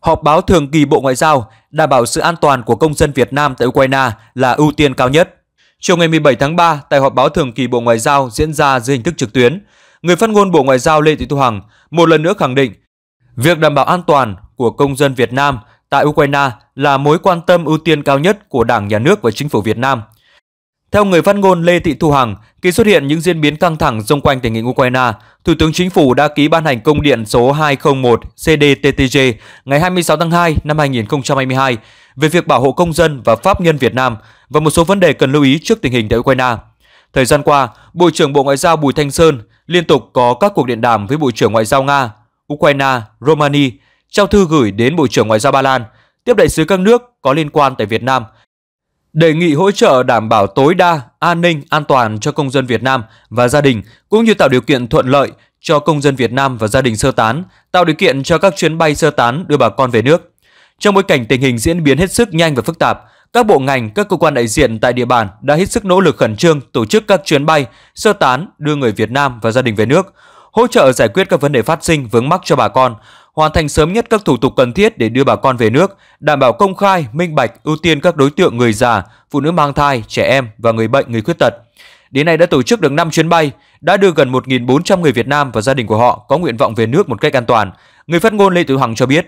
Họp báo thường kỳ Bộ Ngoại giao đảm bảo sự an toàn của công dân Việt Nam tại Ukraine là ưu tiên cao nhất. Chiều ngày 17 tháng 3, tại họp báo thường kỳ Bộ Ngoại giao diễn ra dưới hình thức trực tuyến, người phát ngôn Bộ Ngoại giao Lê Thị Thu Hằng một lần nữa khẳng định việc đảm bảo an toàn của công dân Việt Nam tại Ukraine là mối quan tâm ưu tiên cao nhất của Đảng, Nhà nước và Chính phủ Việt Nam – theo người phát ngôn Lê Thị Thu Hằng, khi xuất hiện những diễn biến căng thẳng xung quanh tình hình Ukraine, Thủ tướng Chính phủ đã ký ban hành công điện số 201 CDTTG ngày 26 tháng 2 năm 2022 về việc bảo hộ công dân và pháp nhân Việt Nam và một số vấn đề cần lưu ý trước tình hình tại Ukraine. Thời gian qua, Bộ trưởng Bộ Ngoại giao Bùi Thanh Sơn liên tục có các cuộc điện đàm với Bộ trưởng Ngoại giao Nga, Ukraine, Romania, trao thư gửi đến Bộ trưởng Ngoại giao Ba Lan, tiếp đại sứ các nước có liên quan tại Việt Nam – đề nghị hỗ trợ đảm bảo tối đa an ninh an toàn cho công dân Việt Nam và gia đình cũng như tạo điều kiện thuận lợi cho công dân Việt Nam và gia đình sơ tán, tạo điều kiện cho các chuyến bay sơ tán đưa bà con về nước. Trong bối cảnh tình hình diễn biến hết sức nhanh và phức tạp, các bộ ngành, các cơ quan đại diện tại địa bàn đã hết sức nỗ lực khẩn trương tổ chức các chuyến bay sơ tán đưa người Việt Nam và gia đình về nước, hỗ trợ giải quyết các vấn đề phát sinh vướng mắc cho bà con, hoàn thành sớm nhất các thủ tục cần thiết để đưa bà con về nước, đảm bảo công khai, minh bạch, ưu tiên các đối tượng người già, phụ nữ mang thai, trẻ em và người bệnh, người khuyết tật. Đến nay đã tổ chức được 5 chuyến bay, đã đưa gần 1.400 người Việt Nam và gia đình của họ có nguyện vọng về nước một cách an toàn. Người phát ngôn Lê Tử Hằng cho biết,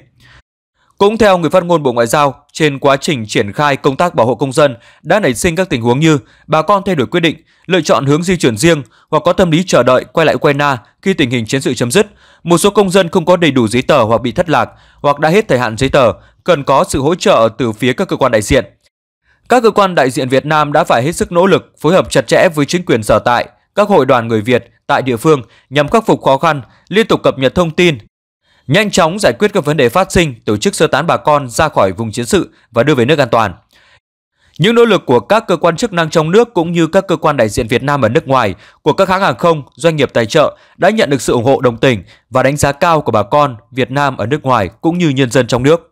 cũng theo người phát ngôn Bộ Ngoại giao, trên quá trình triển khai công tác bảo hộ công dân đã nảy sinh các tình huống như bà con thay đổi quyết định, lựa chọn hướng di chuyển riêng hoặc có tâm lý chờ đợi quay lại Ukraine khi tình hình chiến sự chấm dứt. Một số công dân không có đầy đủ giấy tờ hoặc bị thất lạc hoặc đã hết thời hạn giấy tờ, cần có sự hỗ trợ từ phía các cơ quan đại diện. Các cơ quan đại diện Việt Nam đã phải hết sức nỗ lực phối hợp chặt chẽ với chính quyền sở tại, các hội đoàn người Việt tại địa phương nhằm khắc phục khó khăn, liên tục cập nhật thông tin, nhanh chóng giải quyết các vấn đề phát sinh, tổ chức sơ tán bà con ra khỏi vùng chiến sự và đưa về nước an toàn. Những nỗ lực của các cơ quan chức năng trong nước cũng như các cơ quan đại diện Việt Nam ở nước ngoài, của các hãng hàng không, doanh nghiệp tài trợ đã nhận được sự ủng hộ đồng tình và đánh giá cao của bà con Việt Nam ở nước ngoài cũng như nhân dân trong nước.